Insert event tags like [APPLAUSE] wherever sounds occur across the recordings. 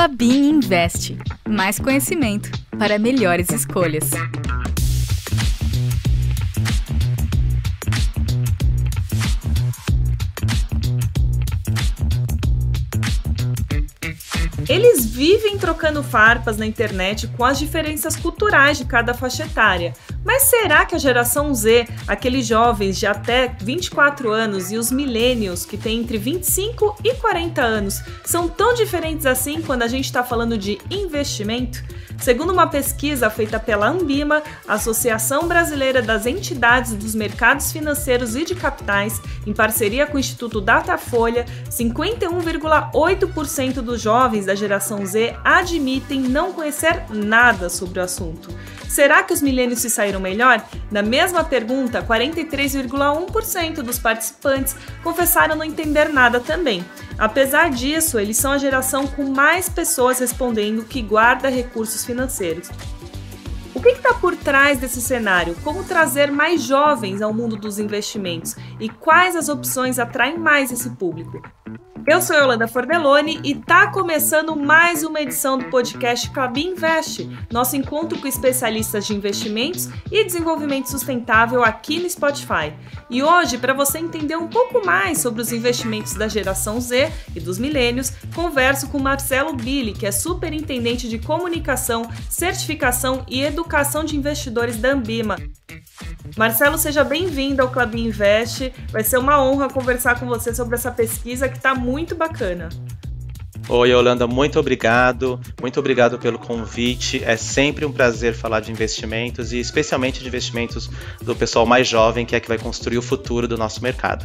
Klabin Investe. Mais conhecimento para melhores escolhas. Eles vivem trocando farpas na internet com as diferenças culturais de cada faixa etária, mas será que a geração Z, aqueles jovens de até 24 anos e os millennials que têm entre 25 e 40 anos, são tão diferentes assim quando a gente está falando de investimento? Segundo uma pesquisa feita pela Ambima, Associação Brasileira das Entidades dos Mercados Financeiros e de Capitais, em parceria com o Instituto Datafolha, 51,8% dos jovens da geração Z admitem não conhecer nada sobre o assunto. Será que os milênios se saíram melhor? Na mesma pergunta, 43,1% dos participantes confessaram não entender nada também. Apesar disso, eles são a geração com mais pessoas respondendo que guarda recursos financeiros. O que está por trás desse cenário? Como trazer mais jovens ao mundo dos investimentos? E quais as opções atraem mais esse público? Eu sou Yolanda Fordeloni e tá começando mais uma edição do podcast Clabin Invest, nosso encontro com especialistas de investimentos e desenvolvimento sustentável aqui no Spotify. E hoje, para você entender um pouco mais sobre os investimentos da geração Z e dos milênios, converso com Marcelo Billy, que é superintendente de comunicação, certificação e educação de investidores da Ambima. Então. Marcelo, seja bem-vindo ao Club Invest. Vai ser uma honra conversar com você sobre essa pesquisa que está muito bacana. Oi, Holanda, muito obrigado. Muito obrigado pelo convite. É sempre um prazer falar de investimentos e especialmente de investimentos do pessoal mais jovem, que é que vai construir o futuro do nosso mercado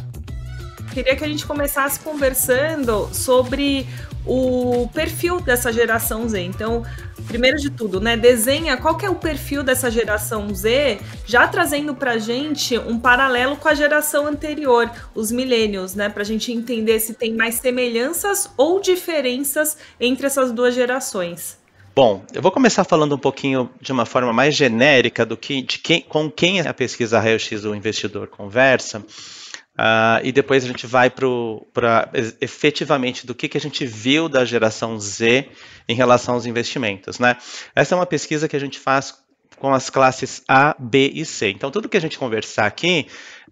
queria que a gente começasse conversando sobre o perfil dessa geração Z. Então, primeiro de tudo, né, desenha qual que é o perfil dessa geração Z, já trazendo para gente um paralelo com a geração anterior, os millennials, né, para a gente entender se tem mais semelhanças ou diferenças entre essas duas gerações. Bom, eu vou começar falando um pouquinho de uma forma mais genérica do que de quem, com quem a pesquisa Raio X do investidor conversa Uh, e depois a gente vai para efetivamente do que, que a gente viu da geração Z em relação aos investimentos. Né? Essa é uma pesquisa que a gente faz com as classes A, B e C. Então, tudo que a gente conversar aqui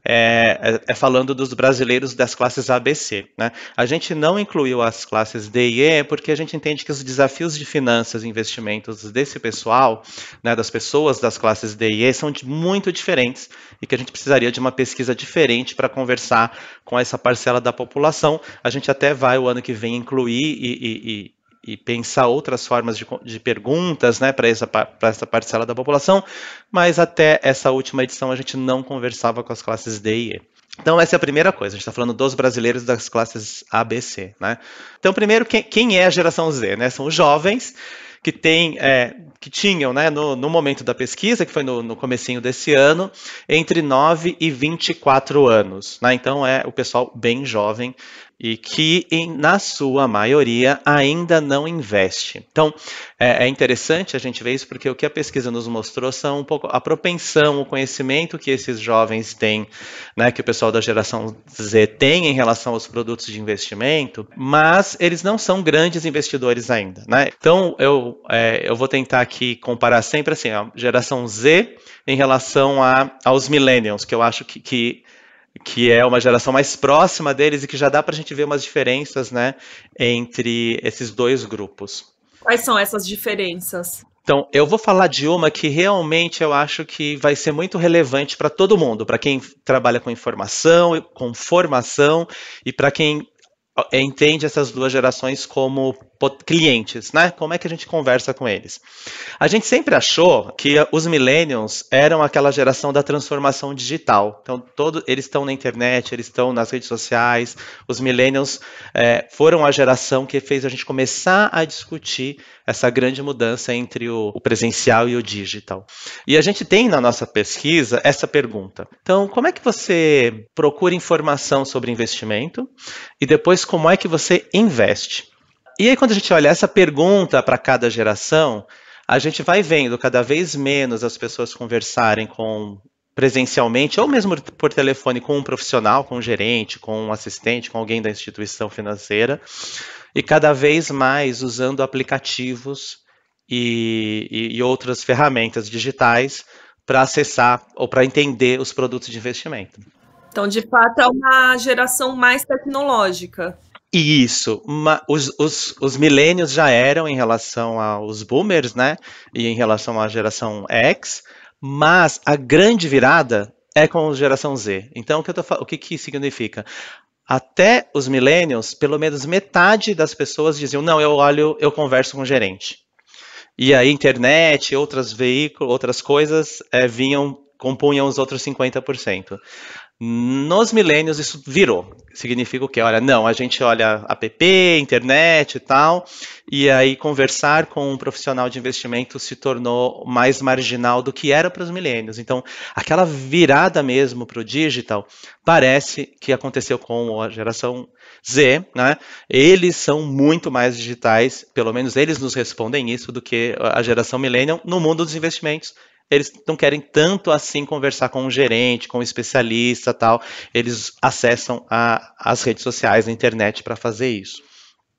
é, é, é, falando dos brasileiros das classes ABC. Né? A gente não incluiu as classes D e E porque a gente entende que os desafios de finanças e investimentos desse pessoal, né, das pessoas das classes D e E, são muito diferentes e que a gente precisaria de uma pesquisa diferente para conversar com essa parcela da população. A gente até vai o ano que vem incluir e, e, e e pensar outras formas de, de perguntas né, para essa, essa parcela da população, mas até essa última edição a gente não conversava com as classes D e E. Então, essa é a primeira coisa. A gente está falando dos brasileiros das classes ABC. Né? Então, primeiro, quem, quem é a geração Z? Né? São os jovens que, tem, é, que tinham, né, no, no, momento da pesquisa, que foi no, no comecinho desse ano, entre 9 e 24 anos. Né? Então, é o pessoal bem jovem e que, em, na sua maioria, ainda não investe. Então, é, é, interessante a gente ver isso porque o que a pesquisa nos mostrou são um pouco a propensão, o conhecimento que esses jovens têm, né, que o pessoal da geração Z tem em relação aos produtos de investimento, mas eles não são grandes investidores ainda. Né? Então, eu, é, eu vou tentar aqui comparar sempre assim, a geração Z em relação a, aos millennials, que eu acho que, que que é uma geração mais próxima deles e que já dá para a gente ver umas diferenças, né, entre esses dois grupos. Quais são essas diferenças? Então, eu vou falar de uma que realmente eu acho que vai ser muito relevante para todo mundo, para quem trabalha com informação, com formação e para quem entende essas duas gerações como clientes, né? Como é que a gente conversa com eles? A gente sempre achou que os millennials eram aquela geração da transformação digital. Então, todo, eles estão na internet, eles estão nas redes sociais. Os millennials é, foram a geração que fez a gente começar a discutir essa grande mudança entre o, o presencial e o digital. E a gente tem na nossa pesquisa essa pergunta. Então, como é que você procura informação sobre investimento e depois como é que você investe? e aí, quando a gente olha essa pergunta para cada geração, a gente vai vendo cada vez menos as pessoas conversarem com presencialmente ou mesmo por telefone com um profissional, com um gerente, com um assistente, com alguém da instituição financeira, e cada vez mais usando aplicativos e, e, e outras ferramentas digitais para acessar ou para entender os produtos de investimento. Então, de fato, é uma geração mais tecnológica. Isso, os, os, os milênios já eram em relação aos boomers, né? E em relação à geração X, mas a grande virada é com a geração Z. Então, o que, tô, o que, que significa? Até os millennials, pelo menos metade das pessoas diziam: não, eu olho, eu converso com o gerente. E a internet, outros veículos, outras coisas é, vinham compunham os outros 50%. Nos milênios isso virou. Significa o quê? Olha, não, a gente olha app, internet e tal, e aí conversar com um profissional de investimento se tornou mais marginal do que era para os milênios. Então, aquela virada mesmo para o digital parece que aconteceu com a geração Z, né? Eles são muito mais digitais, pelo menos eles nos respondem isso, do que a geração millennial no mundo dos investimentos eles não querem tanto assim conversar com um gerente, com um especialista tal. Eles acessam a, as redes sociais, a internet para fazer isso.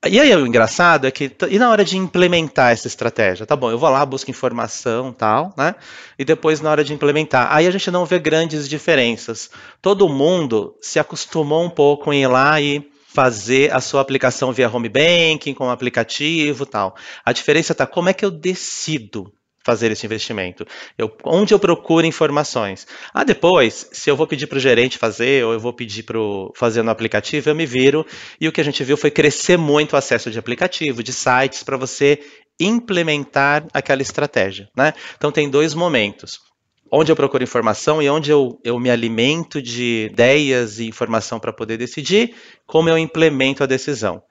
E aí o engraçado é que e na hora de implementar essa estratégia, tá bom? Eu vou lá, busco informação, tal, né? E depois na hora de implementar, aí a gente não vê grandes diferenças. Todo mundo se acostumou um pouco em ir lá e fazer a sua aplicação via home banking, com o aplicativo, tal. A diferença está como é que eu decido fazer esse investimento? Eu, onde eu procuro informações? Ah, depois, se eu vou pedir para o gerente fazer, ou eu vou pedir para fazer no aplicativo, eu me viro. E o que a gente viu foi crescer muito o acesso de aplicativo, de sites, para você implementar aquela estratégia. Né? Então, tem dois momentos. Onde eu procuro informação e onde eu, eu me alimento de ideias e informação para poder decidir, como eu implemento a decisão.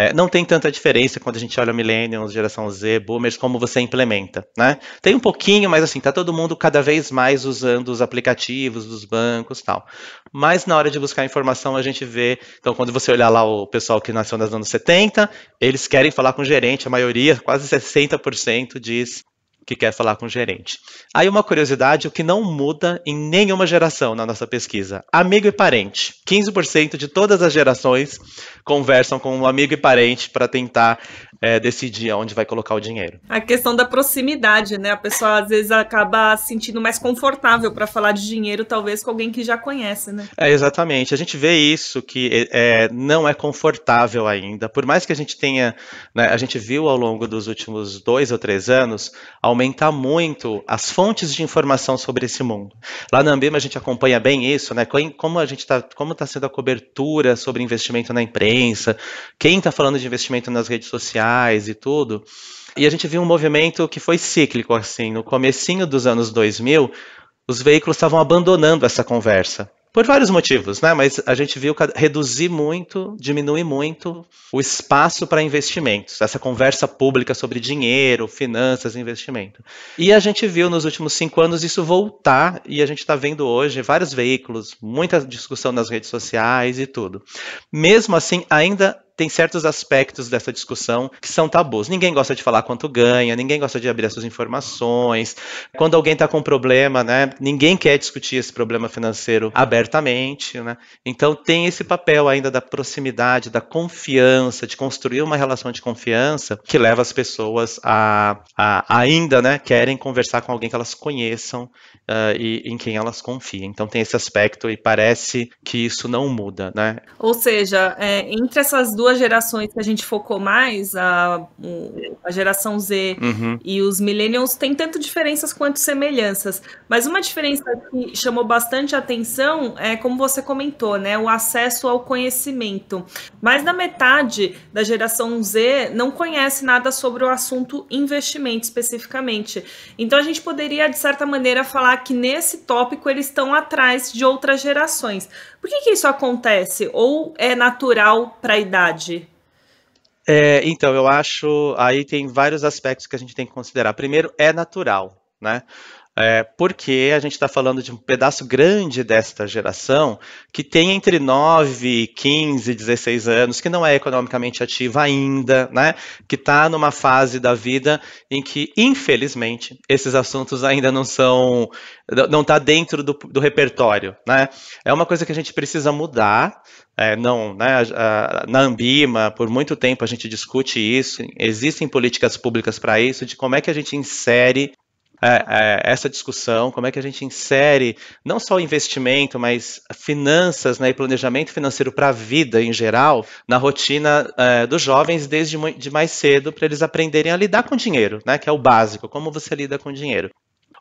É, não tem tanta diferença quando a gente olha Millennials, geração Z, Boomers, como você implementa, né? Tem um pouquinho, mas assim, tá todo mundo cada vez mais usando os aplicativos dos bancos tal. Mas na hora de buscar informação, a gente vê. Então, quando você olhar lá o pessoal que nasceu nos anos 70, eles querem falar com o gerente, a maioria, quase 60% diz que quer falar com o gerente. Aí uma curiosidade, o que não muda em nenhuma geração na nossa pesquisa. Amigo e parente. 15% de todas as gerações conversam com um amigo e parente para tentar é, decidir onde vai colocar o dinheiro. A questão da proximidade, né? A pessoa às vezes acaba se sentindo mais confortável para falar de dinheiro, talvez com alguém que já conhece, né? É, exatamente. A gente vê isso que é, é, não é confortável ainda. Por mais que a gente tenha, né, a gente viu ao longo dos últimos dois ou três anos aumentar muito as fontes de informação sobre esse mundo. Lá na Ambima a gente acompanha bem isso, né? Como a gente está, como está sendo a cobertura sobre investimento na imprensa, quem está falando de investimento nas redes sociais sociais e tudo. E a gente viu um movimento que foi cíclico, assim, no comecinho dos anos 2000, os veículos estavam abandonando essa conversa. Por vários motivos, né? Mas a gente viu reduzir muito, diminuir muito o espaço para investimentos, essa conversa pública sobre dinheiro, finanças, investimento. E a gente viu nos últimos cinco anos isso voltar, e a gente está vendo hoje vários veículos, muita discussão nas redes sociais e tudo. Mesmo assim, ainda tem certos aspectos dessa discussão que são tabus. Ninguém gosta de falar quanto ganha, ninguém gosta de abrir as suas informações. Quando alguém está com um problema, né, ninguém quer discutir esse problema financeiro abertamente. Né? Então tem esse papel ainda da proximidade, da confiança, de construir uma relação de confiança que leva as pessoas a, a ainda né, querem conversar com alguém que elas conheçam uh, e em quem elas confiam. Então tem esse aspecto e parece que isso não muda. Né? Ou seja, é, entre essas duas duas gerações que a gente focou mais, a, a geração Z uhum. e os millennials, tem tanto diferenças quanto semelhanças. Mas uma diferença que chamou bastante atenção é, como você comentou, né, o acesso ao conhecimento. Mais da metade da geração Z não conhece nada sobre o assunto investimento especificamente. Então a gente poderia, de certa maneira, falar que nesse tópico eles estão atrás de outras gerações. Por que, que isso acontece? Ou é natural para a idade? É, então, eu acho. Aí tem vários aspectos que a gente tem que considerar. Primeiro, é natural. Né? é, porque a gente está falando de um pedaço grande desta geração que tem entre 9, 15, 16 anos, que não é economicamente ativa ainda, né? que está numa fase da vida em que, infelizmente, esses assuntos ainda não são, não está dentro do, do repertório. Né? É uma coisa que a gente precisa mudar, é, não, né, na Ambima, por muito tempo a gente discute isso, existem políticas públicas para isso, de como é que a gente insere é, é, essa discussão, como é que a gente insere não só o investimento, mas finanças né, e planejamento financeiro para a vida em geral na rotina é, dos jovens desde de mais cedo para eles aprenderem a lidar com dinheiro, né, que é o básico, como você lida com dinheiro.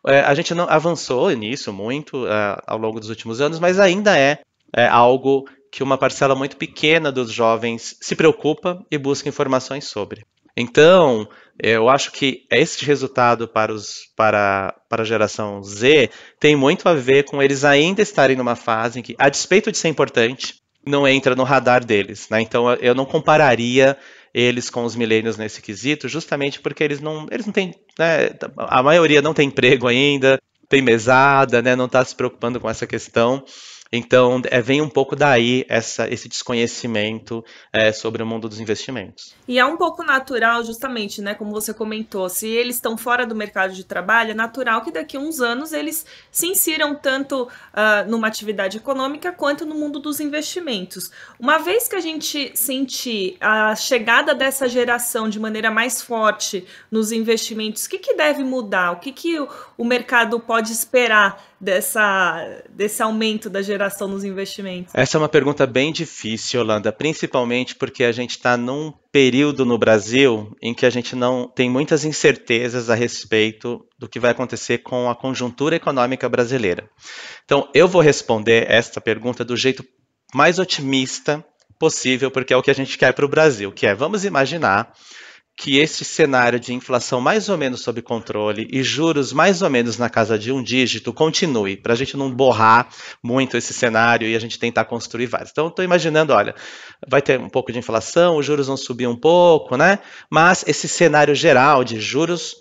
É, a gente não avançou nisso muito é, ao longo dos últimos anos, mas ainda é, é algo que uma parcela muito pequena dos jovens se preocupa e busca informações sobre. Então, é, eu acho que esse resultado para, os, para, para a geração Z tem muito a ver com eles ainda estarem numa fase em que, a despeito de ser importante, não entra no radar deles. Né? Então eu não compararia eles com os milênios nesse quesito, justamente porque eles não, eles não têm, né, a maioria não tem emprego ainda, tem mesada, né, não está se preocupando com essa questão. Então, é, vem um pouco daí essa, esse desconhecimento é, sobre o mundo dos investimentos. E é um pouco natural, justamente, né? Como você comentou, se eles estão fora do mercado de trabalho, é natural que daqui a uns anos eles se insiram tanto uh, numa atividade econômica quanto no mundo dos investimentos. Uma vez que a gente sentir a chegada dessa geração de maneira mais forte nos investimentos, o que, que deve mudar? O que, que o, o mercado pode esperar dessa, desse aumento da geração nos investimentos? Essa é uma pergunta bem difícil, Holanda, principalmente porque a gente está num período no Brasil em que a gente não tem muitas incertezas a respeito do que vai acontecer com a conjuntura econômica brasileira. Então, eu vou responder esta pergunta do jeito mais otimista possível, porque é o que a gente quer para o Brasil, que é vamos imaginar que esse cenário de inflação mais ou menos sob controle e juros mais ou menos na casa de um dígito continue, para a gente não borrar muito esse cenário e a gente tentar construir vários. Então, estou imaginando, olha, vai ter um pouco de inflação, os juros vão subir um pouco, né? Mas esse cenário geral de juros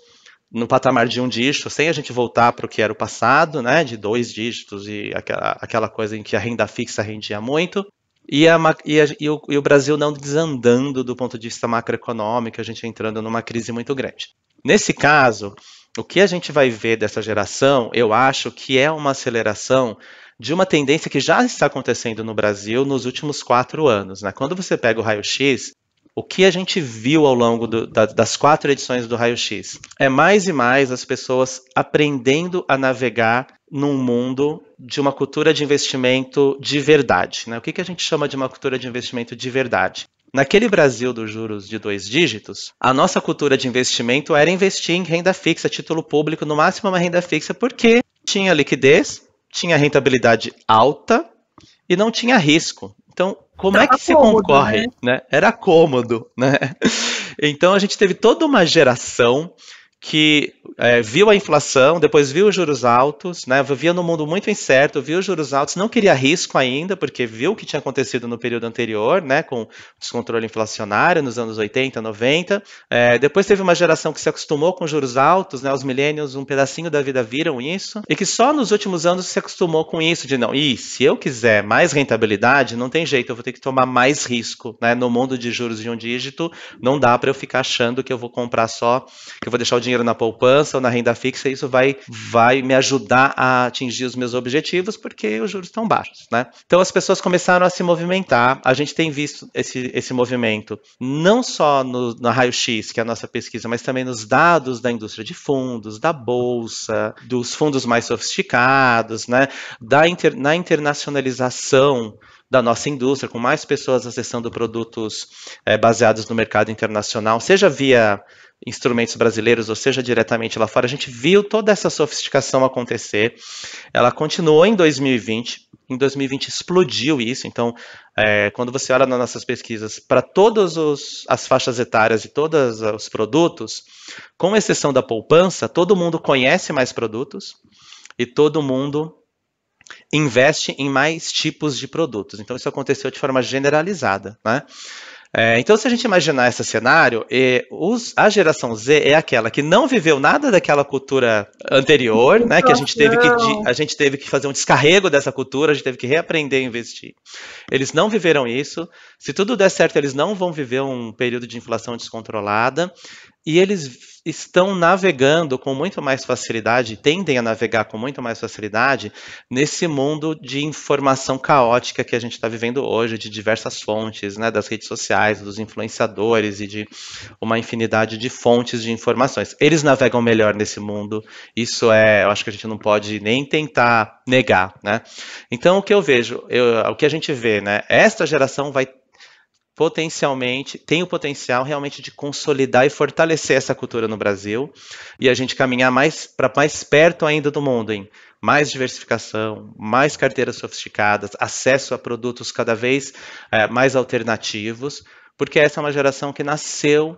no patamar de um dígito, sem a gente voltar para o que era o passado, né, de dois dígitos e aquela, aquela coisa em que a renda fixa rendia muito, e, a, e, a, e, o, e, o, Brasil não desandando do ponto de vista macroeconômico, a gente entrando numa crise muito grande. Nesse caso, o que a gente vai ver dessa geração, eu acho que é uma aceleração de uma tendência que já está acontecendo no Brasil nos últimos quatro anos. Né? Quando você pega o raio-x, o que a gente viu ao longo do, da, das quatro edições do Raio X é mais e mais as pessoas aprendendo a navegar num mundo de uma cultura de investimento de verdade. Né? O que, que a gente chama de uma cultura de investimento de verdade? Naquele Brasil dos juros de dois dígitos, a nossa cultura de investimento era investir em renda fixa, título público, no máximo uma renda fixa, porque tinha liquidez, tinha rentabilidade alta e não tinha risco. Então, como Era é que se concorre? Né? né? Era cômodo, né? [LAUGHS] Então a gente teve toda uma geração que é, viu a inflação, depois viu os juros altos, né, vivia num mundo muito incerto, viu os juros altos, não queria risco ainda, porque viu o que tinha acontecido no período anterior, né, com descontrole inflacionário nos anos 80, 90. É, depois teve uma geração que se acostumou com juros altos, né, os millennials, um pedacinho da vida viram isso, e que só nos últimos anos se acostumou com isso, de não, e se eu quiser mais rentabilidade, não tem jeito, eu vou ter que tomar mais risco. Né, no mundo de juros de um dígito, não dá para eu ficar achando que eu vou comprar só, que eu vou deixar o dinheiro na poupança ou na renda fixa, isso vai, vai me ajudar a atingir os meus objetivos, porque os juros estão baixos, né? Então as pessoas começaram a se movimentar. A gente tem visto esse, esse movimento não só no, na raio-x, que é a nossa pesquisa, mas também nos dados da indústria de fundos, da bolsa, dos fundos mais sofisticados, né? Da inter, na internacionalização da nossa indústria, com mais pessoas acessando produtos é, baseados no mercado internacional, seja via instrumentos brasileiros, ou seja, diretamente lá fora. A gente viu toda essa sofisticação acontecer. Ela continuou em 2020. Em 2020 explodiu isso. Então, é, quando você olha nas nossas pesquisas, para todas as faixas etárias e todos os produtos, com exceção da poupança, todo mundo conhece mais produtos e todo mundo investe em mais tipos de produtos. Então, isso aconteceu de forma generalizada, né? É, então, se a gente imaginar esse cenário, os, a geração Z é aquela que não viveu nada daquela cultura anterior, né? Que a gente teve que a gente teve que fazer um descarrego dessa cultura, a gente teve que reaprender a investir. Eles não viveram isso. Se tudo der certo, eles não vão viver um período de inflação descontrolada e eles estão navegando com muito mais facilidade, tendem a navegar com muito mais facilidade nesse mundo de informação caótica que a gente está vivendo hoje, de diversas fontes, né, das redes sociais, dos influenciadores e de uma infinidade de fontes de informações. Eles navegam melhor nesse mundo, isso é, eu acho que a gente não pode nem tentar negar, né? Então o que eu vejo, eu, o que a gente vê, né? Esta geração vai potencialmente, tem o potencial realmente de consolidar e fortalecer essa cultura no Brasil e a gente caminhar mais para mais perto ainda do mundo em mais diversificação, mais carteiras sofisticadas, acesso a produtos cada vez é, mais alternativos, porque essa é uma geração que nasceu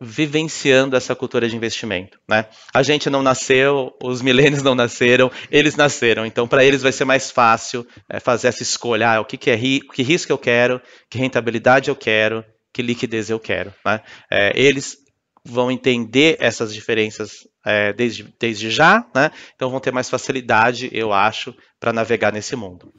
vivenciando essa cultura de investimento, né? A gente não nasceu, os milênios não nasceram, eles nasceram. Então, para eles vai ser mais fácil é, fazer essa escolha: ah, o que, que é ri que risco eu quero, que rentabilidade eu quero, que liquidez eu quero, né? É, eles vão entender essas diferenças é, desde, desde já, né? Então vão ter mais facilidade, eu acho, para navegar nesse mundo.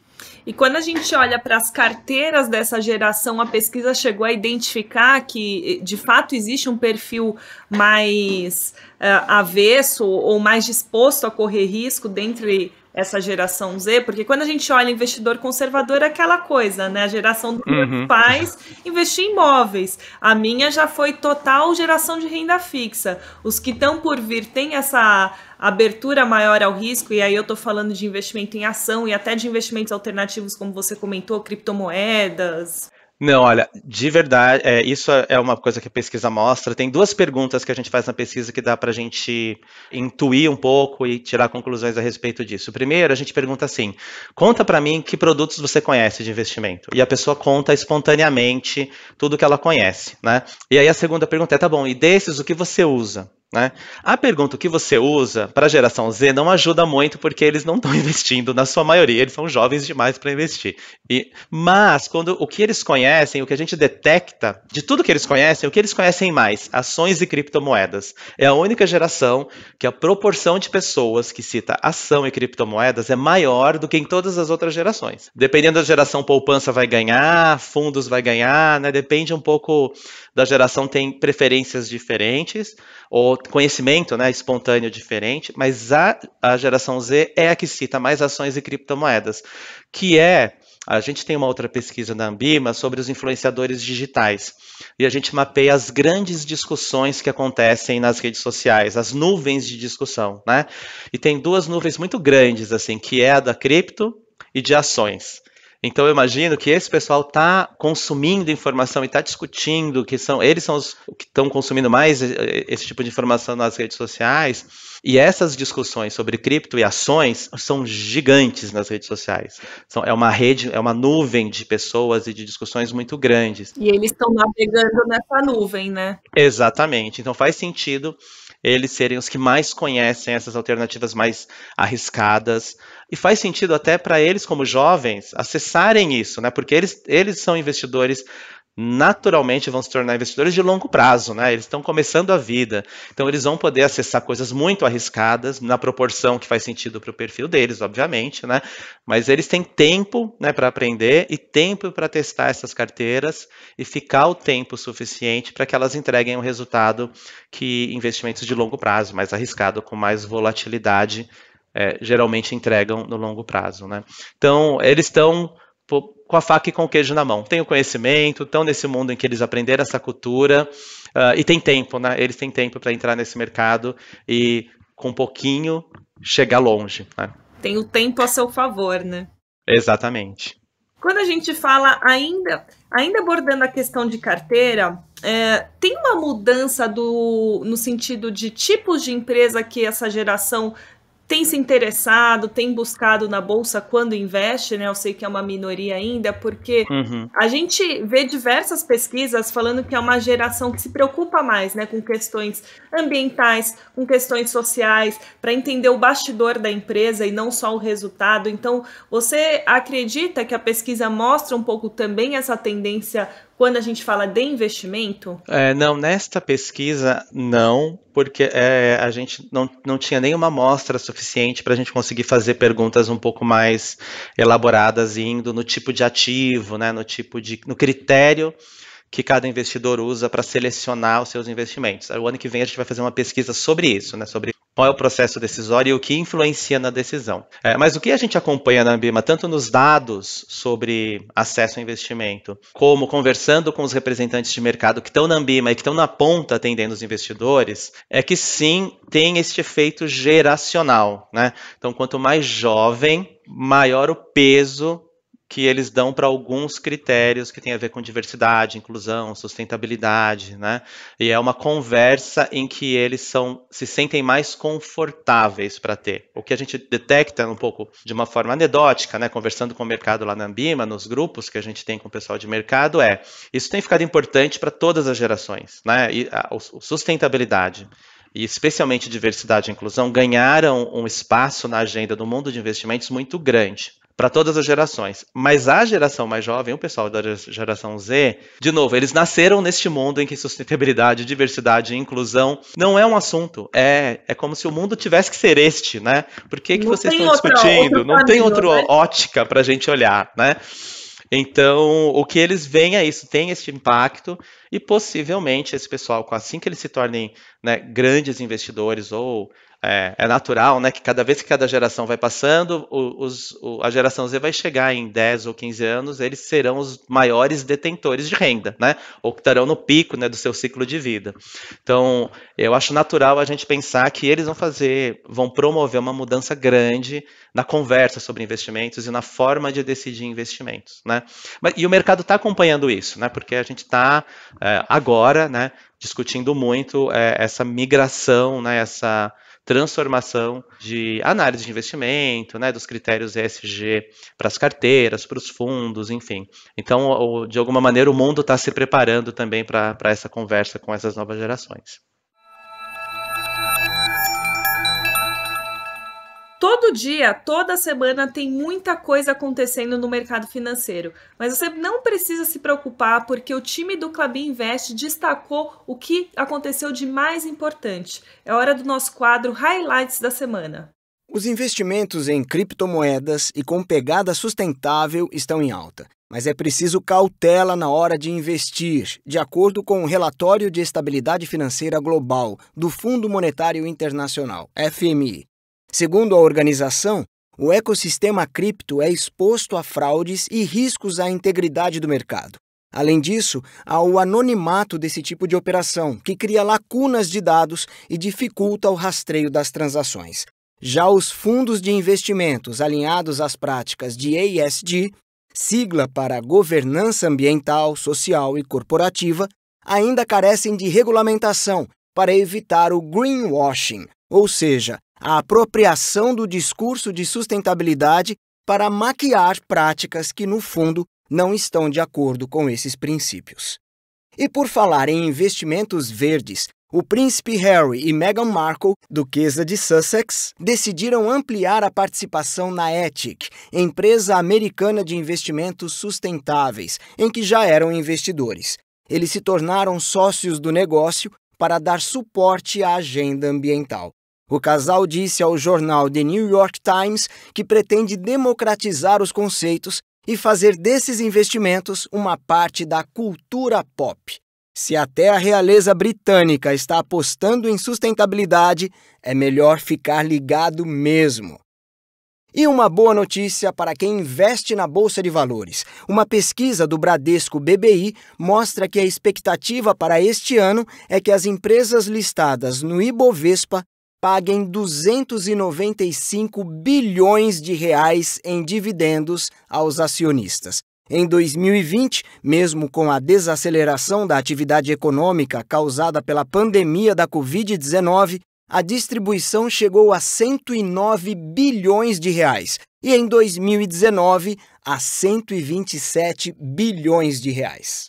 E quando a gente olha para as carteiras dessa geração, a pesquisa chegou a identificar que, de fato, existe um perfil mais uh, avesso ou mais disposto a correr risco dentre essa geração Z, porque quando a gente olha investidor conservador é aquela coisa, né? A geração dos uhum. meus pais investir em imóveis. A minha já foi total geração de renda fixa. Os que estão por vir têm essa abertura maior ao risco, e aí eu estou falando de investimento em ação e até de investimentos alternativos, como você comentou, criptomoedas, não, olha, de verdade, é, isso é uma coisa que a pesquisa mostra. Tem duas perguntas que a gente faz na pesquisa que dá para a gente intuir um pouco e tirar conclusões a respeito disso. Primeiro, a gente pergunta assim: conta para mim que produtos você conhece de investimento. E a pessoa conta espontaneamente tudo que ela conhece, né? E aí a segunda pergunta é: tá bom, e desses o que você usa? Né? A pergunta que você usa para a geração Z não ajuda muito porque eles não estão [LAUGHS] investindo, na sua maioria, eles são jovens demais para investir. E, mas quando o que eles conhecem, o que a gente detecta, de tudo que eles conhecem, é o que eles conhecem mais? Ações e criptomoedas. É a única geração que a proporção de pessoas que cita ação e criptomoedas é maior do que em todas as outras gerações. Dependendo da geração, poupança vai ganhar, fundos vai ganhar, né? depende um pouco da geração, tem preferências diferentes, ou conhecimento né, espontâneo diferente, mas a, a geração Z é a que cita mais ações e criptomoedas, que é a gente tem uma outra pesquisa na Ambima sobre os influenciadores digitais. E a gente mapeia as grandes discussões que acontecem nas redes sociais, as nuvens de discussão, né? E tem duas nuvens muito grandes, assim, que é a da cripto e de ações. Então eu imagino que esse pessoal está consumindo informação e está discutindo, que são eles são os que estão consumindo mais eh, eh, esse tipo de informação nas redes sociais. E essas discussões sobre cripto e ações são gigantes nas redes sociais. São, é uma rede, é uma nuvem de pessoas e de discussões muito grandes. E eles estão navegando nessa nuvem, né? Exatamente. Então faz sentido eles serem os que mais conhecem essas alternativas mais arriscadas, e faz sentido até para eles, como jovens, acessarem isso, né? Porque eles, eles são investidores naturalmente vão se tornar investidores de longo prazo, né? Eles estão começando a vida. Então eles vão poder acessar coisas muito arriscadas na proporção que faz sentido para o perfil deles, obviamente, né? Mas eles têm tempo, né, para aprender e tempo para testar essas carteiras e ficar o tempo suficiente para que elas entreguem um resultado que investimentos de longo prazo, mais arriscado, com mais volatilidade, é, geralmente entregam no longo prazo. Né? Então, eles estão com a faca e com o queijo na mão. Tem o conhecimento, estão nesse mundo em que eles aprenderam essa cultura uh, e tem tempo, né? Eles têm tempo para entrar nesse mercado e com um pouquinho chegar longe. Né? Tem o tempo a seu favor, né? Exatamente. Quando a gente fala ainda, ainda abordando a questão de carteira, é, tem uma mudança do, no sentido de tipos de empresa que essa geração tem se interessado, tem buscado na bolsa quando investe, né? Eu sei que é uma minoria ainda, porque uhum. a gente vê diversas pesquisas falando que é uma geração que se preocupa mais, né, com questões ambientais, com questões sociais, para entender o bastidor da empresa e não só o resultado. Então, você acredita que a pesquisa mostra um pouco também essa tendência quando a gente fala de investimento? É, não, nesta pesquisa, não, porque é, a gente não, não tinha nenhuma amostra suficiente para a gente conseguir fazer perguntas um pouco mais elaboradas, indo no tipo de ativo, né, no tipo de. no critério que cada investidor usa para selecionar os seus investimentos. O ano que vem a gente vai fazer uma pesquisa sobre isso, né, sobre qual é o processo decisório e o que influencia na decisão. É, mas o que a gente acompanha na né, Ambima, tanto nos dados sobre acesso ao investimento, como conversando com os representantes de mercado que estão na Ambima e que estão na ponta atendendo os investidores, é que sim tem este efeito geracional. Né? Então, quanto mais jovem, maior o peso que eles dão para alguns critérios que têm a ver com diversidade, inclusão, sustentabilidade, né? E é uma conversa em que eles são, se sentem mais confortáveis para ter. O que a gente detecta um pouco de uma forma anedótica, né? Conversando com o mercado lá na Ambima, nos grupos que a gente tem com o pessoal de mercado, é isso tem ficado importante para todas as gerações, né? E a, a sustentabilidade e especialmente diversidade e inclusão, ganharam um espaço na agenda do mundo de investimentos muito grande para todas as gerações. Mas a geração mais jovem, o pessoal da geração Z, de novo, eles nasceram neste mundo em que sustentabilidade, diversidade e inclusão não é um assunto. É, é como se o mundo tivesse que ser este, né? Por que, que vocês estão outra, discutindo? não tem outra né? ótica para a gente olhar, né? Então, o que eles veem é isso, tem este impacto, e possivelmente esse pessoal, assim que eles se tornem né, grandes investidores ou é, é, natural, né? Que cada vez que cada geração vai passando, os, a geração Z vai chegar em 10 ou 15 anos, eles serão os maiores detentores de renda, né? Ou que estarão no pico né, do seu ciclo de vida. Então, eu acho natural a gente pensar que eles vão fazer, vão promover uma mudança grande na conversa sobre investimentos e na forma de decidir investimentos, né? Mas, e o mercado está acompanhando isso, né? Porque a gente está é, eh, agora, né? Discutindo muito é, essa migração, né? Essa transformação de análise de investimento, né, dos critérios ESG para as carteiras, para os fundos, enfim. Então, de alguma maneira, o mundo está se preparando também para essa conversa com essas novas gerações. Todo dia, toda semana tem muita coisa acontecendo no mercado financeiro, mas você não precisa se preocupar porque o time do Clabin Invest destacou o que aconteceu de mais importante. É hora do nosso quadro Highlights da semana. Os investimentos em criptomoedas e com pegada sustentável estão em alta, mas é preciso cautela na hora de investir, de acordo com o um relatório de estabilidade financeira global do Fundo Monetário Internacional, FMI. Segundo a organização, o ecossistema cripto é exposto a fraudes e riscos à integridade do mercado. Além disso, há o anonimato desse tipo de operação, que cria lacunas de dados e dificulta o rastreio das transações. Já os fundos de investimentos alinhados às práticas de ESG, sigla para governança ambiental, social e corporativa, ainda carecem de regulamentação para evitar o greenwashing, ou seja, a apropriação do discurso de sustentabilidade para maquiar práticas que, no fundo, não estão de acordo com esses princípios. E por falar em investimentos verdes, o príncipe Harry e Meghan Markle, duquesa de Sussex, decidiram ampliar a participação na Etic, empresa americana de investimentos sustentáveis, em que já eram investidores. Eles se tornaram sócios do negócio para dar suporte à agenda ambiental. O casal disse ao jornal The New York Times que pretende democratizar os conceitos e fazer desses investimentos uma parte da cultura pop. Se até a realeza britânica está apostando em sustentabilidade, é melhor ficar ligado mesmo. E uma boa notícia para quem investe na Bolsa de Valores. Uma pesquisa do Bradesco BBI mostra que a expectativa para este ano é que as empresas listadas no Ibovespa paguem 295 bilhões de reais em dividendos aos acionistas. Em 2020, mesmo com a desaceleração da atividade econômica causada pela pandemia da Covid-19, a distribuição chegou a 109 bilhões de reais e em 2019 a 127 bilhões de reais.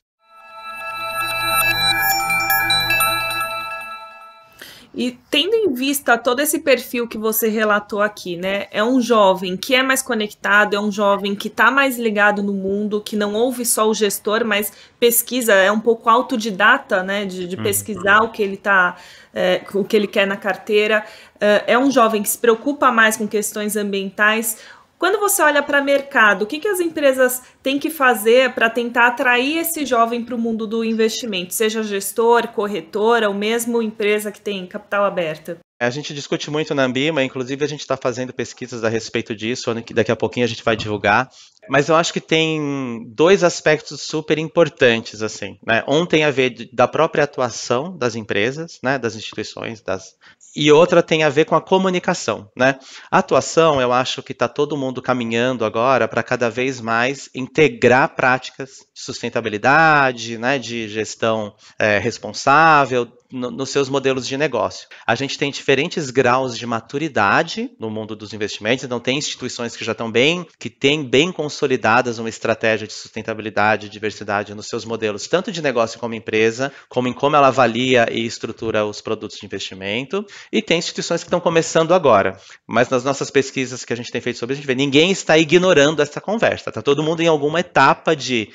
E tendo em vista todo esse perfil que você relatou aqui, né? É um jovem que é mais conectado, é um jovem que está mais ligado no mundo, que não ouve só o gestor, mas pesquisa, é um pouco autodidata, né? De, de uhum. pesquisar uhum. o que ele tá, é, o que ele quer na carteira. É, é um jovem que se preocupa mais com questões ambientais. Quando você olha para o mercado, o que, que as empresas têm que fazer para tentar atrair esse jovem para o mundo do investimento, seja gestor, corretora ou mesmo empresa que tem capital aberta? A gente discute muito na Ambima, inclusive a gente está fazendo pesquisas a respeito disso, daqui a pouquinho a gente vai divulgar. Mas eu acho que tem dois aspectos super importantes, assim, né? Um tem a ver da própria atuação das empresas, né? Das instituições, das... E outra tem a ver com a comunicação, né? A atuação, eu acho que está todo mundo caminhando agora para cada vez mais integrar práticas de sustentabilidade, né? De gestão é, responsável, nos seus modelos de negócio. A gente tem diferentes graus de maturidade no mundo dos investimentos, então tem instituições que já estão bem, que têm bem construído consolidadas uma estratégia de sustentabilidade e diversidade nos seus modelos, tanto de negócio como empresa, como em como ela avalia e estrutura os produtos de investimento. E tem instituições que estão começando agora. Mas nas nossas pesquisas que a gente tem feito sobre isso, a gente vê, ninguém está ignorando essa conversa. Está todo mundo em alguma etapa de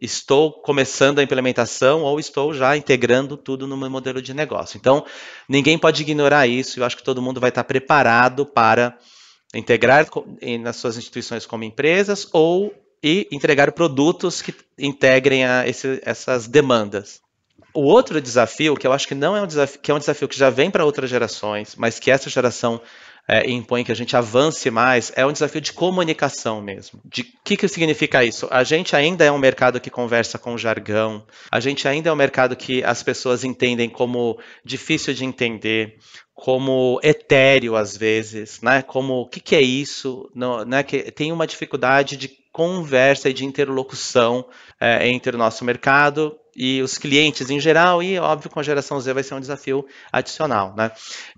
estou começando a implementação ou estou já integrando tudo no meu modelo de negócio. Então, ninguém pode ignorar isso. Eu acho que todo mundo vai estar preparado para integrar nas suas instituições como empresas ou e entregar produtos que integrem esse, essas demandas. O outro desafio, que eu acho que não é um desafio, que é um desafio que já vem para outras gerações, mas que essa geração é, impõe que a gente avance mais, é um desafio de comunicação mesmo. De que que significa isso? A gente ainda é um mercado que conversa com jargão, a gente ainda é um mercado que as pessoas entendem como difícil de entender como etéreo às vezes, né? Como o que, que é isso? Não, né? Que tem uma dificuldade de conversa e de interlocução é, entre o nosso mercado e os clientes em geral, e óbvio com a geração Z vai ser um desafio adicional, né?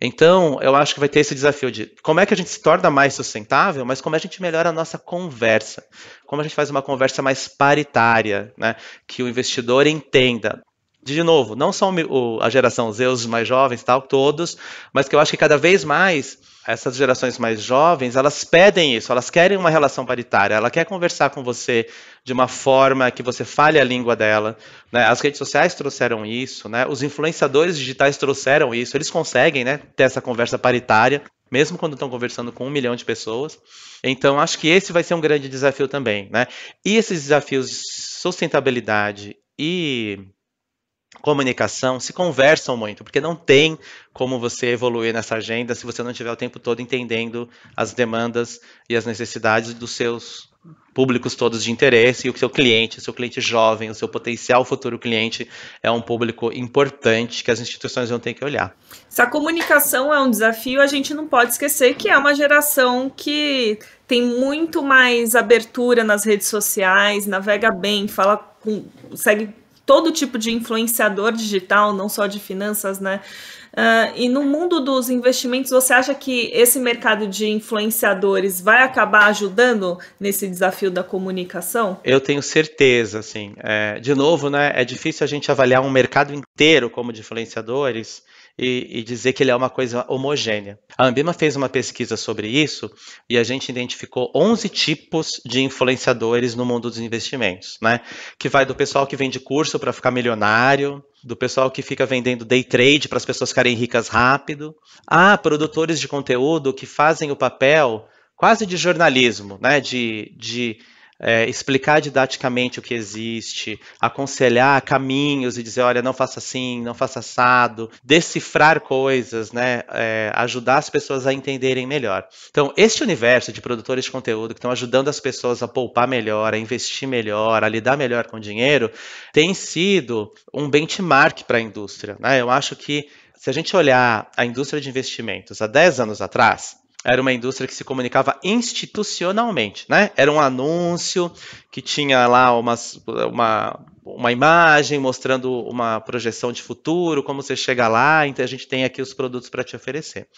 Então, eu acho que vai ter esse desafio de como é que a gente se torna mais sustentável, mas como a gente melhora a nossa conversa, como a gente faz uma conversa mais paritária, né? Que o investidor entenda de novo, não são a geração Z, os mais jovens, tal, todos, mas que eu acho que cada vez mais essas gerações mais jovens, elas pedem isso, elas querem uma relação paritária, ela quer conversar com você de uma forma que você fale a língua dela. Né? As redes sociais trouxeram isso, né? os influenciadores digitais trouxeram isso, eles conseguem né, ter essa conversa paritária, mesmo quando estão conversando com um milhão de pessoas. Então, acho que esse vai ser um grande desafio também. Né? E esses desafios de sustentabilidade e comunicação se conversam muito, porque não tem como você evoluir nessa agenda se você não tiver o tempo todo entendendo as demandas e as necessidades dos seus públicos todos de interesse e o seu cliente, o seu cliente jovem, o seu potencial futuro cliente é um público importante que as instituições vão ter que olhar. Se a comunicação é um desafio, a gente não pode esquecer que é uma geração que tem muito mais abertura nas redes sociais, navega bem, fala com, segue todo tipo de influenciador digital, não só de finanças, né? Uh, e no mundo dos investimentos, você acha que esse mercado de influenciadores vai acabar ajudando nesse desafio da comunicação? Eu tenho certeza, assim. É, de novo, né? É difícil a gente avaliar um mercado inteiro como de influenciadores e, e dizer que ele é uma coisa homogênea. A Ambima fez uma pesquisa sobre isso e a gente identificou 11 tipos de influenciadores no mundo dos investimentos, né? Que vai do pessoal que vende curso para ficar milionário, do pessoal que fica vendendo day trade para as pessoas ficarem ricas rápido, a produtores de conteúdo que fazem o papel quase de jornalismo, né? De, de é, explicar didaticamente o que existe, aconselhar caminhos e dizer, olha, não faça assim, não faça assado, decifrar coisas, né? É, ajudar as pessoas a entenderem melhor. Então, este universo de produtores de conteúdo que estão ajudando as pessoas a poupar melhor, a investir melhor, a lidar melhor com dinheiro, tem sido um benchmark para a indústria. Né? Eu acho que se a gente olhar a indústria de investimentos há 10 anos atrás, era uma indústria que se comunicava institucionalmente, né? Era um anúncio que tinha lá umas, uma, uma imagem mostrando uma projeção de futuro, como você chega lá, então a gente tem aqui os produtos para te oferecer.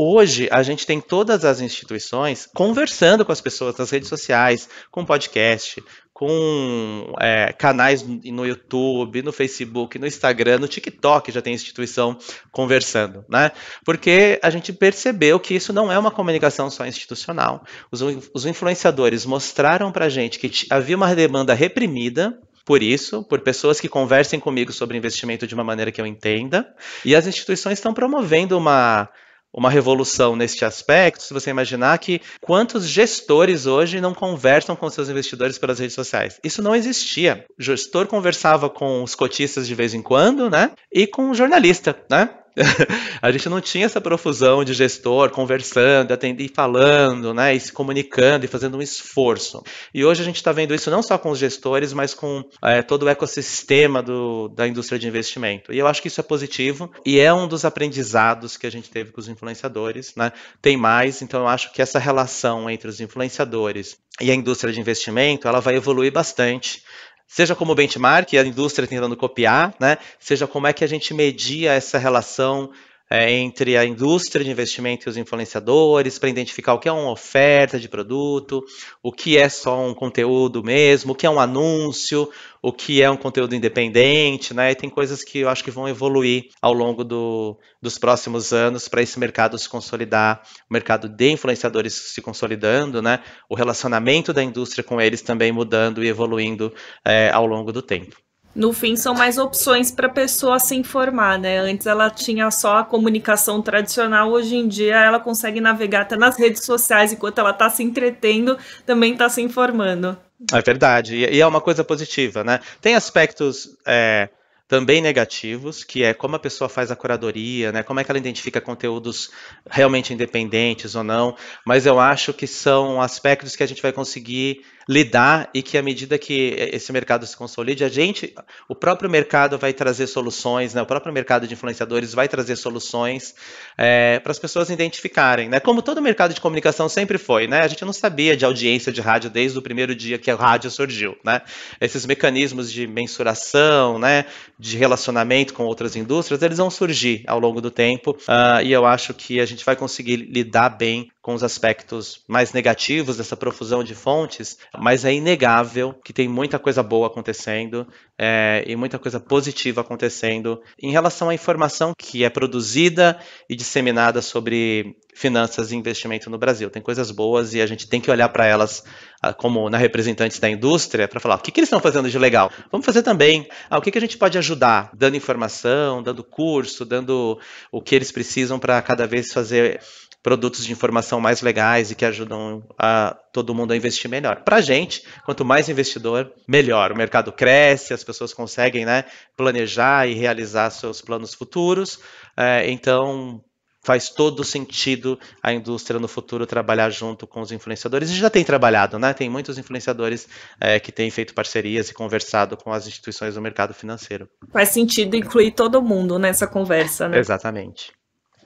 Hoje, a gente tem todas as instituições conversando com as pessoas nas redes sociais, com podcast, com é, canais no YouTube, no Facebook, no Instagram, no TikTok já tem instituição conversando, né? Porque a gente percebeu que isso não é uma comunicação só institucional. Os, os influenciadores mostraram para gente que havia uma demanda reprimida por isso, por pessoas que conversem comigo sobre investimento de uma maneira que eu entenda, e as instituições estão promovendo uma uma revolução neste aspecto se você imaginar que quantos gestores hoje não conversam com seus investidores pelas redes sociais. Isso não existia. O gestor conversava com os cotistas de vez em quando, né? E com o jornalista, né? [LAUGHS] a gente não tinha essa profusão de gestor conversando, atendendo falando, né, e se comunicando e fazendo um esforço. E hoje a gente está vendo isso não só com os gestores, mas com é, todo o ecossistema do, da indústria de investimento. E eu acho que isso é positivo e é um dos aprendizados que a gente teve com os influenciadores. Né? Tem mais, então eu acho que essa relação entre os influenciadores e a indústria de investimento ela vai evoluir bastante Seja como benchmark, a indústria tentando copiar, né? Seja como é que a gente media essa relação é, entre a indústria de investimento e os influenciadores, para identificar o que é uma oferta de produto, o que é só um conteúdo mesmo, o que é um anúncio, o que é um conteúdo independente, né? E tem coisas que eu acho que vão evoluir ao longo do, dos próximos anos para esse mercado se consolidar, o mercado de influenciadores se consolidando, né? O relacionamento da indústria com eles também mudando e evoluindo é, ao longo do tempo. No fim, são mais opções para a pessoa se informar, né? Antes ela tinha só a comunicação tradicional, hoje em dia ela consegue navegar até nas redes sociais, enquanto ela está se entretendo, também está se informando. É verdade, e é uma coisa positiva, né? Tem aspectos é, também negativos, que é como a pessoa faz a curadoria, né? Como é que ela identifica conteúdos realmente independentes ou não, mas eu acho que são aspectos que a gente vai conseguir lidar e que à medida que esse mercado se consolide, a gente, o próprio mercado vai trazer soluções, né? o próprio mercado de influenciadores vai trazer soluções é, para as pessoas identificarem, né? como todo mercado de comunicação sempre foi, né? a gente não sabia de audiência de rádio desde o primeiro dia que a rádio surgiu, né? esses mecanismos de mensuração, né? de relacionamento com outras indústrias, eles vão surgir ao longo do tempo uh, e eu acho que a gente vai conseguir lidar bem com os aspectos mais negativos dessa profusão de fontes mas é inegável que tem muita coisa boa acontecendo é, e muita coisa positiva acontecendo em relação à informação que é produzida e disseminada sobre finanças e investimento no Brasil. Tem coisas boas e a gente tem que olhar para elas ah, como na representantes da indústria para falar o que, que eles estão fazendo de legal. Vamos fazer também. Ah, o que, que a gente pode ajudar? Dando informação, dando curso, dando o que eles precisam para cada vez fazer produtos de informação mais legais e que ajudam a todo mundo a investir melhor. Para a gente, quanto mais investidor, melhor. O mercado cresce, as pessoas conseguem né, planejar e realizar seus planos futuros. É, então, faz todo sentido a indústria no futuro trabalhar junto com os influenciadores. E já tem trabalhado, né? Tem muitos influenciadores é, que têm feito parcerias e conversado com as instituições do mercado financeiro. Faz sentido incluir todo mundo nessa conversa, né? Exatamente.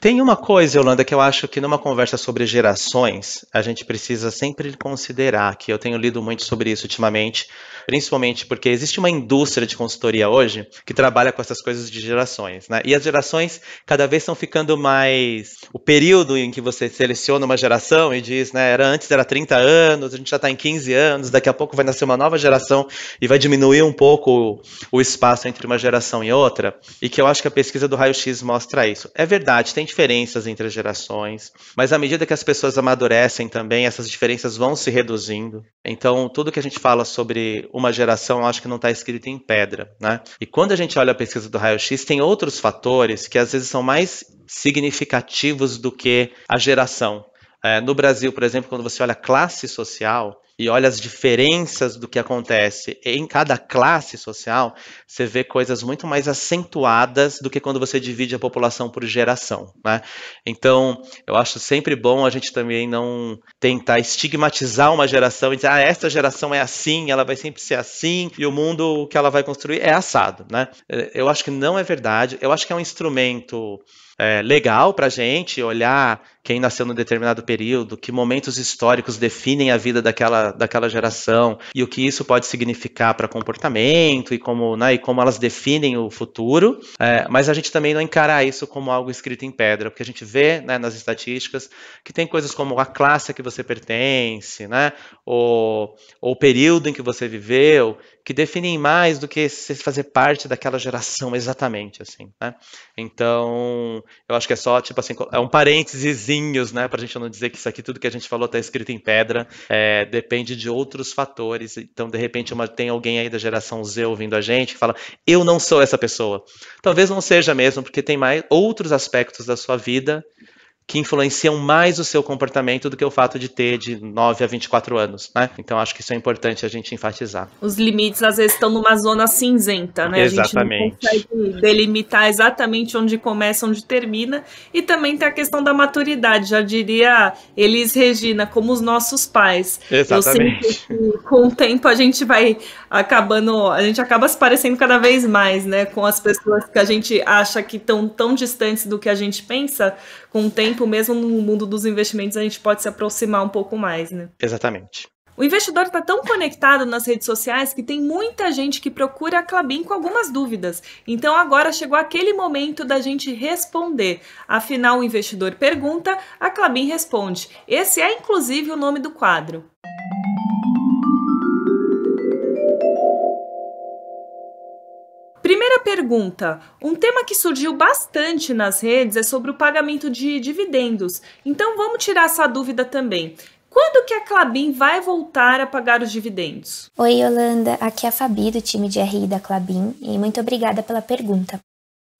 Tem uma coisa, Yolanda, que eu acho que numa conversa sobre gerações, a gente precisa sempre considerar, que eu tenho lido muito sobre isso ultimamente, principalmente porque existe uma indústria de consultoria hoje que trabalha com essas coisas de gerações, né? E as gerações cada vez estão ficando mais. O período em que você seleciona uma geração e diz, né, era antes era 30 anos, a gente já está em 15 anos, daqui a pouco vai nascer uma nova geração e vai diminuir um pouco o espaço entre uma geração e outra, e que eu acho que a pesquisa do raio-x mostra isso. É verdade, tem diferenças entre as gerações, mas à medida que as pessoas amadurecem também, essas diferenças vão se reduzindo. Então, tudo que a gente fala sobre uma geração, acho que não está escrito em pedra, né? E quando a gente olha a pesquisa do raio-x, tem outros fatores que às vezes são mais significativos do que a geração. É, no Brasil, por exemplo, quando você olha classe social, e olha as diferenças do que acontece em cada classe social, você vê coisas muito mais acentuadas do que quando você divide a população por geração. Né? Então, eu acho sempre bom a gente também não tentar estigmatizar uma geração e dizer, ah, esta geração é assim, ela vai sempre ser assim, e o mundo que ela vai construir é assado. Né? Eu acho que não é verdade, eu acho que é um instrumento é, legal para gente olhar quem nasceu num determinado período, que momentos históricos definem a vida daquela, daquela geração e o que isso pode significar para comportamento e como, né, e como elas definem o futuro. É, mas a gente também não encarar isso como algo escrito em pedra, porque a gente vê né, nas estatísticas que tem coisas como a classe a que você pertence, né, ou, ou o período em que você viveu, que definem mais do que se fazer parte daquela geração exatamente, assim, né? Então, eu acho que é só, tipo assim, é um parênteses, né, pra gente não dizer que isso aqui, tudo que a gente falou tá escrito em pedra, é, depende de outros fatores, então, de repente, uma, tem alguém aí da geração Z ouvindo a gente que fala, eu não sou essa pessoa. Talvez não seja mesmo, porque tem mais outros aspectos da sua vida que influenciam mais o seu comportamento do que o fato de ter de 9 a 24 anos, né? Então acho que isso é importante a gente enfatizar. Os limites às vezes estão numa zona cinzenta, né? Exatamente. A gente não consegue delimitar exatamente onde começa, onde termina, e também tem a questão da maturidade, já diria Elis Regina, como os nossos pais. Exatamente. com o tempo a gente vai acabando, a gente acaba se parecendo cada vez mais, né, com as pessoas que a gente acha que estão tão distantes do que a gente pensa, com o tempo, mesmo no mundo dos investimentos, a gente pode se aproximar um pouco mais, né? Exatamente. O investidor está tão conectado nas redes sociais que tem muita gente que procura a Clabin com algumas dúvidas. Então agora chegou aquele momento da gente responder. Afinal, o investidor pergunta, a Clabin responde. Esse é inclusive o nome do quadro. Primeira pergunta: um tema que surgiu bastante nas redes é sobre o pagamento de dividendos. Então vamos tirar essa dúvida também. Quando que a Clabin vai voltar a pagar os dividendos? Oi, Yolanda. Aqui é a Fabi, do time de RI da Clabin, e muito obrigada pela pergunta.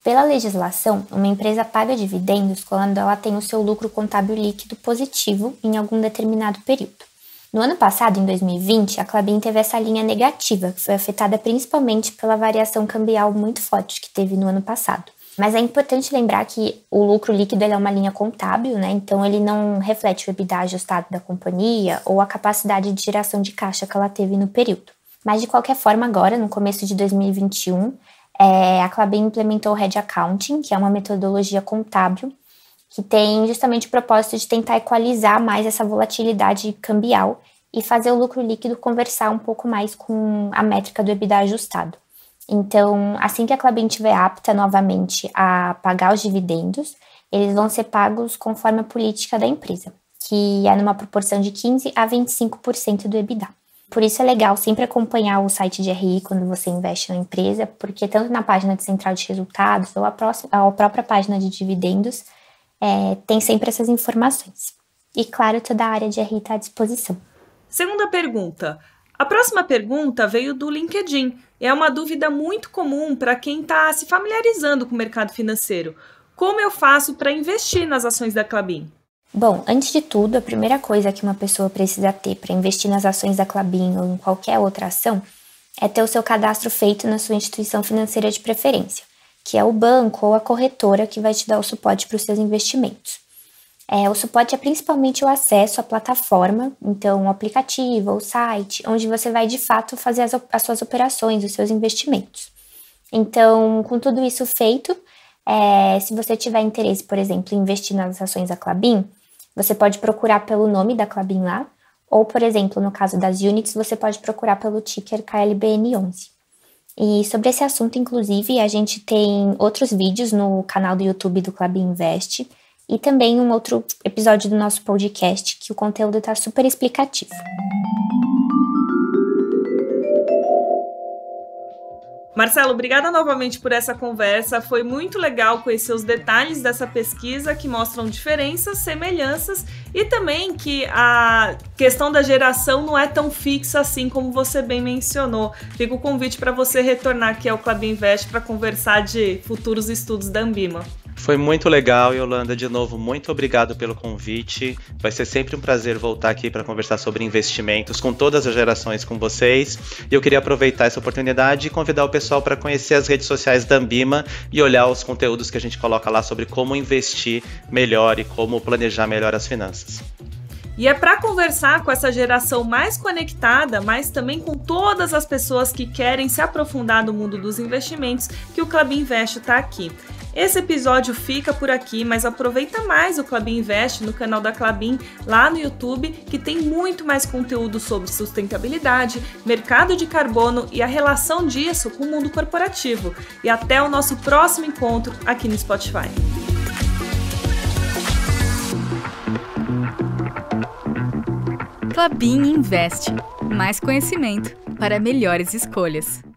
Pela legislação, uma empresa paga dividendos quando ela tem o seu lucro contábil líquido positivo em algum determinado período. No ano passado, em 2020, a Clabin teve essa linha negativa, que foi afetada principalmente pela variação cambial muito forte que teve no ano passado. Mas é importante lembrar que o lucro líquido é uma linha contábil, né? Então ele não reflete o EBITDA ajustado da companhia ou a capacidade de geração de caixa que ela teve no período. Mas de qualquer forma, agora, no começo de 2021, é, eh, a Clabin implementou o Red Accounting, que é uma metodologia contábil que tem justamente o propósito de tentar equalizar mais essa volatilidade cambial e fazer o lucro líquido conversar um pouco mais com a métrica do EBITDA ajustado. Então, assim que a Klabin estiver apta novamente a pagar os dividendos, eles vão ser pagos conforme a política da empresa, que é numa proporção de 15 a 25% do EBITDA. Por isso é legal sempre acompanhar o site de RI quando você investe na empresa, porque tanto na página de central de resultados ou a, próxima, a própria página de dividendos, é, tem sempre essas informações. E claro, toda a área de RI está à disposição. Segunda pergunta. A próxima pergunta veio do LinkedIn. É uma dúvida muito comum para quem está se familiarizando com o mercado financeiro. Como eu faço para investir nas ações da Clabin? Bom, antes de tudo, a primeira coisa que uma pessoa precisa ter para investir nas ações da Clabin ou em qualquer outra ação é ter o seu cadastro feito na sua instituição financeira de preferência que é o banco ou a corretora que vai te dar o suporte para os seus investimentos. É, o suporte é principalmente o acesso à plataforma, então o aplicativo ou site, onde você vai de fato fazer as, as suas operações, os seus investimentos. Então, com tudo isso feito, é, se você tiver interesse, por exemplo, em investir nas ações da Clabin, você pode procurar pelo nome da Clabin lá, ou, por exemplo, no caso das units, você pode procurar pelo ticker KLBN11. E sobre esse assunto, inclusive, a gente tem outros vídeos no canal do YouTube do Club Invest e também um outro episódio do nosso podcast que o conteúdo está super explicativo. Marcelo, obrigada novamente por essa conversa. Foi muito legal conhecer os detalhes dessa pesquisa que mostram diferenças, semelhanças e também que a questão da geração não é tão fixa assim como você bem mencionou. Fica o convite para você retornar aqui ao Club Invest para conversar de futuros estudos da Ambima. Foi muito legal, Yolanda, de novo, muito obrigado pelo convite. Vai ser sempre um prazer voltar aqui para conversar sobre investimentos com todas as gerações com vocês. E eu queria aproveitar essa oportunidade e convidar o pessoal para conhecer as redes sociais da Ambima e olhar os conteúdos que a gente coloca lá sobre como investir melhor e como planejar melhor as finanças. E é para conversar com essa geração mais conectada, mas também com todas as pessoas que querem se aprofundar no mundo dos investimentos, que o Clube Invest está aqui. Esse episódio fica por aqui, mas aproveita mais o Clabin Invest no canal da Clabin lá no YouTube, que tem muito mais conteúdo sobre sustentabilidade, mercado de carbono e a relação disso com o mundo corporativo. E até o nosso próximo encontro aqui no Spotify. Clabin Invest. Mais conhecimento para melhores escolhas.